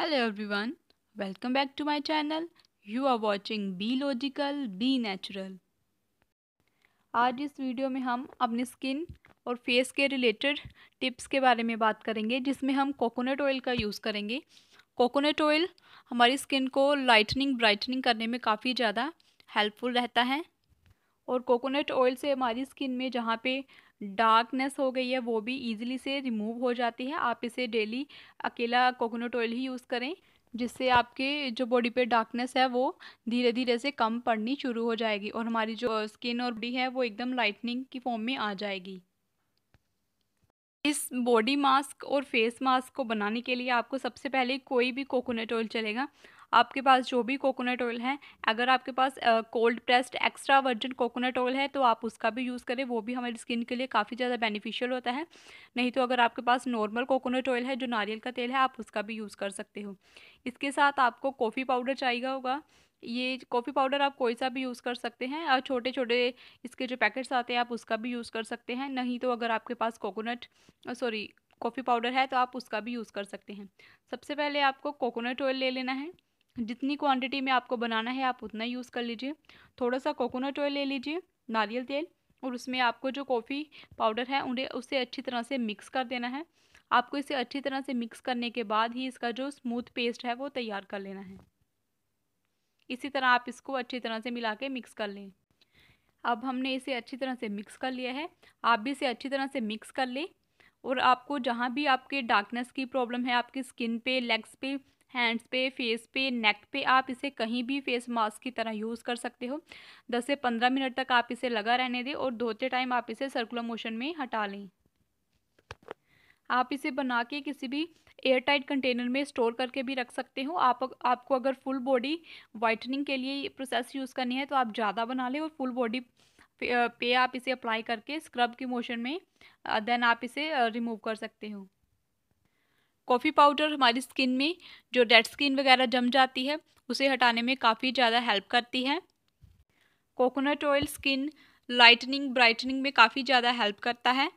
hello everyone welcome back to my channel you are watching be logical be natural आज इस video में हम अपनी स्किन और फेस के रिलेटेड टिप्स के बारे में बात करेंगे जिसमें हम कोकोनट ऑयल का यूज़ करेंगे कोकोनट ऑयल हमारी स्किन को लाइटनिंग ब्राइटनिंग करने में काफ़ी ज़्यादा हेल्पफुल रहता है और कोकोनट ऑयल से हमारी स्किन में जहाँ पे डार्कनेस हो गई है वो भी ईजिली से रिमूव हो जाती है आप इसे डेली अकेला कोकोनट ऑयल ही यूज़ करें जिससे आपके जो बॉडी पे डार्कनेस है वो धीरे धीरे से कम पड़नी शुरू हो जाएगी और हमारी जो स्किन और बॉडी है वो एकदम लाइटनिंग की फॉर्म में आ जाएगी इस बॉडी मास्क और फेस मास्क को बनाने के लिए आपको सबसे पहले कोई भी कोकोनट ऑयल चलेगा आपके पास जो भी कोकोनट ऑयल है अगर आपके पास cold pressed extra virgin coconut oil है तो आप उसका भी यूज़ करें वो भी हमारी स्किन के लिए काफ़ी ज़्यादा बेनिफिशियल होता है नहीं तो अगर आपके पास नॉर्मल कोकोनट ऑयल है जो नारियल का तेल है आप उसका भी यूज़ कर सकते हो इसके साथ आपको कॉफ़ी पाउडर चाहिए होगा ये कॉफ़ी पाउडर आप कोई सा भी यूज़ कर सकते हैं और छोटे छोटे इसके जो पैकेट्स आते हैं आप उसका भी यूज़ कर सकते हैं नहीं तो अगर आपके पास कोकोनट सॉरी कॉफ़ी पाउडर है तो आप उसका भी यूज़ कर सकते हैं सबसे पहले आपको कोकोनट ऑयल ले लेना है जितनी क्वांटिटी में आपको बनाना है आप उतना यूज़ कर लीजिए थोड़ा सा कोकोनट ऑयल ले लीजिए नारियल तेल और उसमें आपको जो कॉफ़ी पाउडर है उन्हें उसे अच्छी तरह से मिक्स कर देना है आपको इसे अच्छी तरह से मिक्स करने के बाद ही इसका जो स्मूथ पेस्ट है वो तैयार कर लेना है इसी तरह आप इसको अच्छी तरह से मिला के मिक्स कर लें अब हमने इसे अच्छी तरह से मिक्स कर लिया है आप भी इसे अच्छी तरह से मिक्स कर लें और आपको जहाँ भी आपके डार्कनेस की प्रॉब्लम है आपकी स्किन पे लेग्स पे हैंड्स पे फेस पे नेक पे आप इसे कहीं भी फेस मास्क की तरह यूज़ कर सकते हो दस से पंद्रह मिनट तक आप इसे लगा रहने दें और धोते टाइम आप इसे सर्कुलर मोशन में हटा लें आप इसे बना के किसी भी एयर टाइट कंटेनर में स्टोर करके भी रख सकते हो आप आपको अगर फुल बॉडी वाइटनिंग के लिए प्रोसेस यूज़ करनी है तो आप ज़्यादा बना लें और फुल बॉडी पे, पे आप इसे अप्लाई करके स्क्रब की मोशन में देन आप इसे रिमूव कर सकते हो कॉफ़ी पाउडर हमारी स्किन में जो डेड स्किन वगैरह जम जाती है उसे हटाने में काफ़ी ज़्यादा हेल्प करती है coconut oil skin lightening brightening में काफ़ी ज़्यादा हेल्प करता है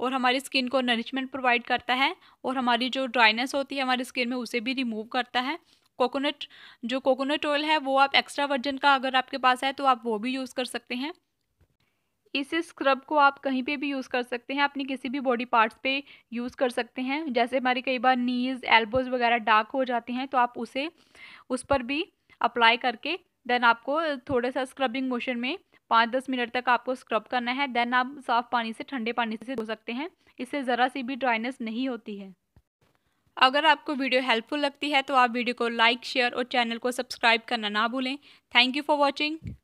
और हमारी स्किन को नरिशमेंट प्रोवाइड करता है और हमारी जो ड्राइनेस होती है हमारी स्किन में उसे भी रिमूव करता है कोकोनट जो कोकोनट ऑयल है वो आप एक्स्ट्रा वर्जन का अगर आपके पास है तो आप वो भी यूज़ कर सकते हैं इस स्क्रब को आप कहीं पे भी यूज़ कर सकते हैं अपनी किसी भी बॉडी पार्ट्स पे यूज़ कर सकते हैं जैसे हमारी कई बार नीज़ एल्बोज़ वगैरह डार्क हो जाते हैं तो आप उसे उस पर भी अप्लाई करके देन आपको थोड़ा सा स्क्रबिंग मोशन में पाँच दस मिनट तक आपको स्क्रब करना है देन आप साफ़ पानी से ठंडे पानी से धो सकते हैं इससे ज़रा सी भी ड्राइनेस नहीं होती है अगर आपको वीडियो हेल्पफुल लगती है तो आप वीडियो को लाइक शेयर और चैनल को सब्सक्राइब करना ना भूलें थैंक यू फॉर वॉचिंग